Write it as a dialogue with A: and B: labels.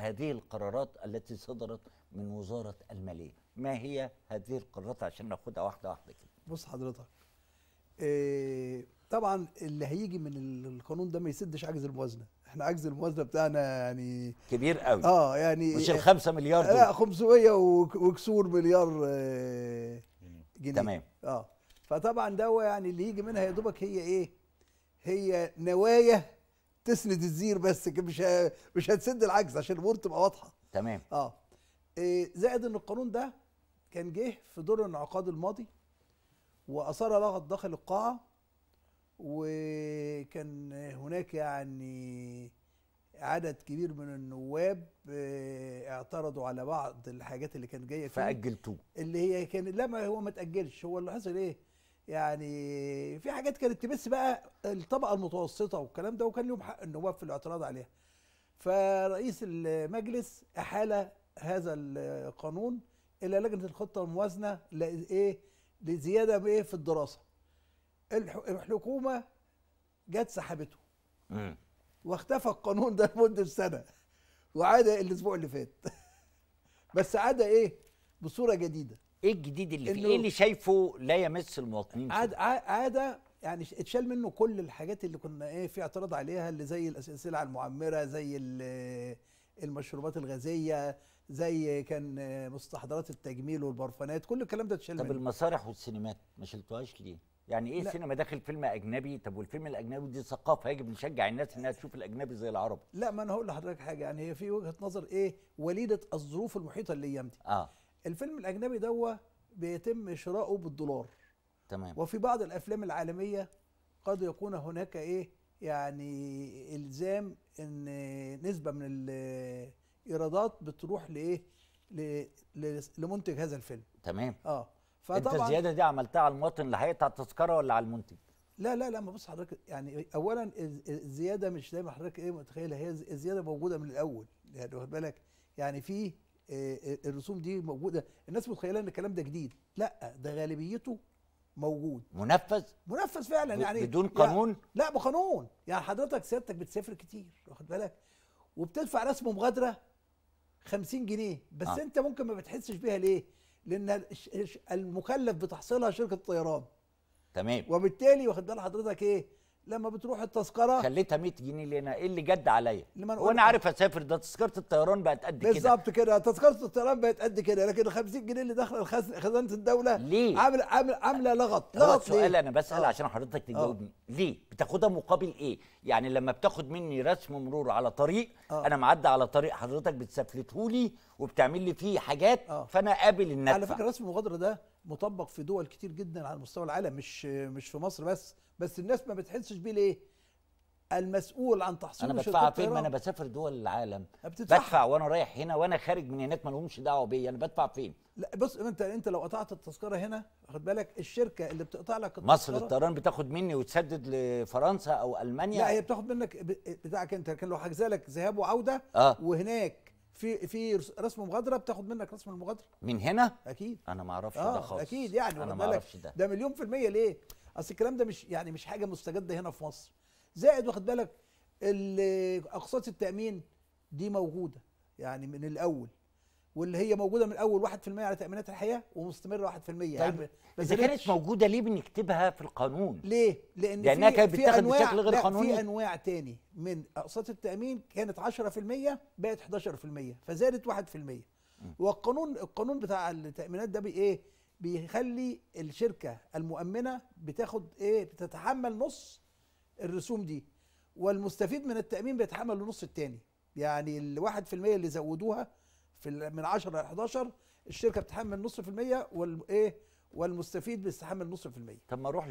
A: هذه القرارات التي صدرت من وزارة المالية ما هي هذه القرارات عشان ناخدها واحدة واحدة كده
B: بص حضرتك إيه طبعا اللي هيجي من القانون ده ما يسدش عجز الموازنه احنا عجز الموازنه بتاعنا يعني كبير قوي اه يعني مش ال 5 مليار دول. آه 500 وكسور مليار آه جنيه تمام اه فطبعا ده يعني اللي يجي منها يا دوبك هي ايه هي نوايا تسند الزير بس مش مش هتسد العجز عشان الامور تبقى واضحه تمام اه إيه، زائد ان القانون ده كان جه في دور الانعقاد الماضي واثار لغط داخل القاعه وكان هناك يعني عدد كبير من النواب آه، اعترضوا على بعض الحاجات اللي كانت جايه فيه فاجلتوه اللي هي كان لا ما هو ما تاجلش هو اللي حصل ايه يعني في حاجات كانت تمس بقى الطبقه المتوسطه والكلام ده وكان لهم حق النواب في الاعتراض عليها فرئيس المجلس احال هذا القانون الى لجنه الخطه الموازنه لايه لزياده بايه في الدراسه الحكومه جت سحبته واختفى القانون ده لمده سنه وعاد الاسبوع اللي فات بس عاد ايه بصوره جديده ايه الجديد اللي فيه ايه اللي شايفه
A: لا يمس المواطنين
B: عاد عاد يعني اتشال منه كل الحاجات اللي كنا ايه في اعتراض عليها اللي زي السلع المعمره زي المشروبات الغازيه زي كان مستحضرات التجميل والبرفانات كل الكلام ده اتشال طب منه.
A: المسارح والسينمات ما شلتوهاش ليه؟ يعني ايه لا. داخل فيلم اجنبي طب والفيلم الاجنبي
B: دي ثقافه يجب نشجع الناس انها تشوف الاجنبي زي العربي لا ما انا هقول لحضرتك حاجه يعني هي في وجهه نظر ايه وليده الظروف المحيطه اللي دي اه الفيلم الاجنبي دو بيتم شراؤه بالدولار تمام وفي بعض الافلام العالميه قد يكون هناك ايه يعني الزام ان نسبه من الايرادات بتروح لايه لمنتج هذا الفيلم تمام اه فطبعا انت الزياده
A: دي عملتها على المواطن اللي هيقطع التذكره ولا على المنتج
B: لا لا لا ما بص حضرتك يعني اولا الزياده مش زي ما حضرتك ايه متخيله هي الزياده موجوده من الاول يعني واخد بالك يعني في آه، آه، الرسوم دي موجوده الناس متخيله ان الكلام ده جديد لا ده غالبيته موجود منفذ منفذ فعلا يعني بدون قانون لا بقانون يعني حضرتك سيادتك بتسافر كتير واخد بالك وبتدفع رسم مغادره 50 جنيه بس آه. انت ممكن ما بتحسش بيها ليه لان المكلف بتحصيلها شركه الطيران تمام وبالتالي واخد بال حضرتك ايه لما
A: بتروح التذكره خليتها 100 جنيه لنا ايه اللي جد عليا وانا عارف اسافر ده تذكره الطيران بقت قد كده بالظبط
B: كده تذكره الطيران بقت قد كده لكن ال 50 جنيه اللي داخله خزانه الدوله ليه عامل عامل عامله لغط لغط سؤال ليه؟ انا
A: بسال أوه. عشان حضرتك تجاوبني آه. ليه بتاخدها مقابل ايه يعني لما بتاخد مني رسم مرور على طريق أوه. انا معدي على طريق حضرتك
B: بتسفلتهولي وبتعمل لي فيه حاجات أوه. فانا قابل الندفع على فكره رسم المغادره ده مطبق في دول كتير جدا على مستوى العالم مش مش في مصر بس بس الناس ما بتحسش بيه ليه المسؤول عن تحصيل انا بدفع فين ما انا
A: بسافر دول العالم بدفع وانا رايح هنا وانا خارج من هناك ما لهمش دعوه بيا انا بدفع فين
B: لا بص انت انت لو قطعت التذكره هنا خد بالك الشركه اللي بتقطع لك التذكره مصر الطيران
A: بتاخد مني وتسدد لفرنسا
B: او المانيا لا هي بتاخد منك بتاعك انت كان لو حاجزه لك ذهاب وعوده آه. وهناك في في رسم مغادره بتاخد منك رسم المغادره من هنا اكيد انا ما اعرفش آه ده خالص اكيد يعني انا ما اعرفش ده ده مليون في الميه ليه اصل الكلام ده مش يعني مش حاجه مستجده هنا في مصر زائد واخد بالك اقساط التامين دي موجوده يعني من الاول واللي هي موجوده من اول 1% على تامينات الحياه ومستمره 1% يعني طيب يعني بس اذا كانت موجوده ليه بنكتبها في القانون؟ ليه؟ لان لانها كانت بتتاخد بشكل غير قانوني في انواع تاني من اقساط التامين كانت 10% بقت 11% فزادت 1% والقانون القانون بتاع التامينات ده بايه؟ بيخلي الشركه المؤمنه بتاخد ايه؟ بتتحمل نص الرسوم دي والمستفيد من التامين بيتحمل النص التاني يعني ال 1% اللي زودوها في من 10 ل 11 الشركه بتحمل نص في المية والايه والمستفيد بيستحمل نص في المية طب ما اروح